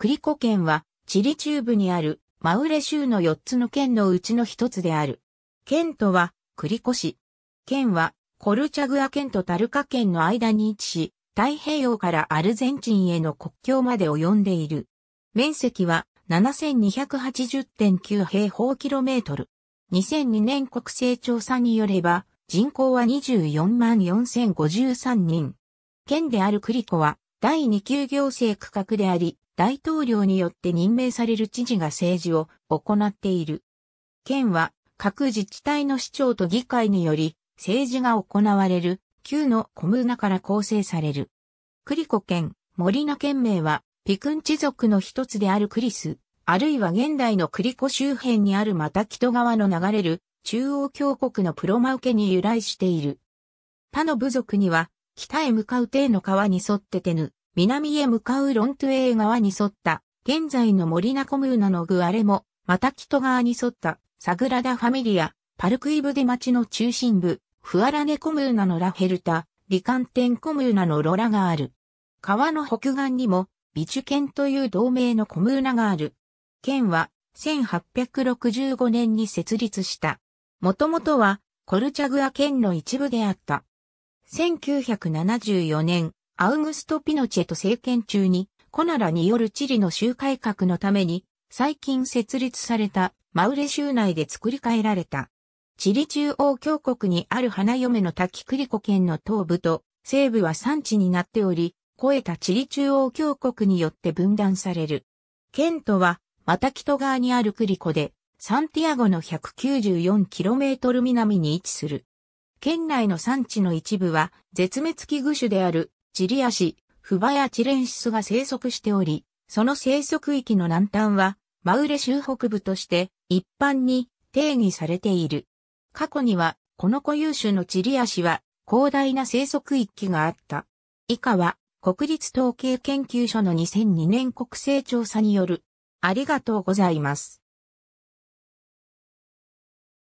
クリコ県は、チリ中部にあるマウレ州の4つの県のうちの一つである。県とは、クリコ市。県は、コルチャグア県とタルカ県の間に位置し、太平洋からアルゼンチンへの国境まで及んでいる。面積は7280.9平方キロメートル。2002年国勢調査によれば、人口は24万4053人。県であるクリコは、第2級行政区画であり、大統領によって任命される知事が政治を行っている。県は各自治体の市長と議会により政治が行われる旧のコムーナから構成される。クリコ県、森名県名はピクンチ族の一つであるクリス、あるいは現代のクリコ周辺にあるまた北側の流れる中央峡谷のプロマウケに由来している。他の部族には北へ向かう艇の川に沿ってテヌ、南へ向かうロントゥエー川に沿った、現在の森ナコムーナのグアレも、また北側に沿った、サグラダ・ファミリア、パルクイブで町の中心部、フアラネコムーナのラヘルタ、リカンテンコムーナのロラがある。川の北岸にも、ビチュ県という同盟のコムーナがある。県は、1865年に設立した。もともとは、コルチャグア県の一部であった。1974年、アウグスト・ピノチェと政権中に、コナラによるチリの州改革のために、最近設立されたマウレ州内で作り変えられた。チリ中央峡谷にある花嫁の滝クリコ県の東部と西部は産地になっており、超えたチリ中央峡谷によって分断される。県とは、マタキト川にあるクリコで、サンティアゴの 194km 南に位置する。県内の産地の一部は絶滅危惧種であるチリアシ、フバやチレンシスが生息しており、その生息域の南端はマウレ州北部として一般に定義されている。過去にはこの固有種のチリアシは広大な生息域があった。以下は国立統計研究所の2002年国勢調査によるありがとうございます。